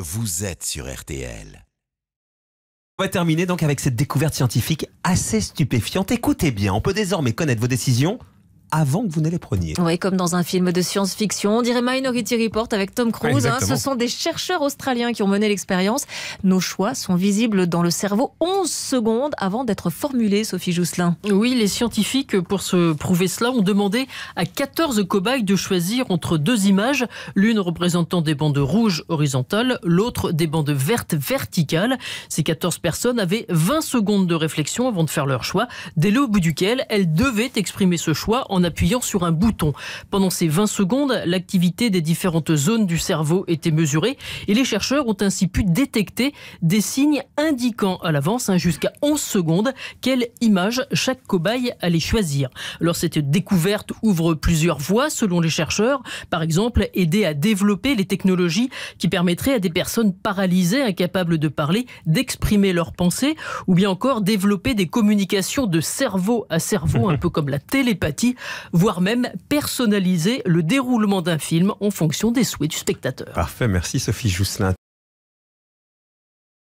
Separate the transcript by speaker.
Speaker 1: Vous êtes sur RTL. On va terminer donc avec cette découverte scientifique assez stupéfiante. Écoutez bien, on peut désormais connaître vos décisions avant que vous ne les preniez.
Speaker 2: Oui, comme dans un film de science-fiction, on dirait Minority Report avec Tom Cruise. Hein. ce sont des chercheurs australiens qui ont mené l'expérience. Nos choix sont visibles dans le cerveau 11 secondes avant d'être formulés, Sophie Jousselin.
Speaker 3: Oui, les scientifiques, pour se prouver cela, ont demandé à 14 cobayes de choisir entre deux images, l'une représentant des bandes rouges horizontales, l'autre des bandes vertes verticales. Ces 14 personnes avaient 20 secondes de réflexion avant de faire leur choix, dès le bout duquel elles devaient exprimer ce choix en en appuyant sur un bouton. Pendant ces 20 secondes, l'activité des différentes zones du cerveau était mesurée et les chercheurs ont ainsi pu détecter des signes indiquant à l'avance, hein, jusqu'à 11 secondes, quelle image chaque cobaye allait choisir. Alors cette découverte ouvre plusieurs voies selon les chercheurs, par exemple aider à développer les technologies qui permettraient à des personnes paralysées, incapables de parler, d'exprimer leurs pensées, ou bien encore développer des communications de cerveau à cerveau, un peu comme la télépathie, voire même personnaliser le déroulement d'un film en fonction des souhaits du spectateur.
Speaker 1: Parfait, merci Sophie
Speaker 3: Jousselin.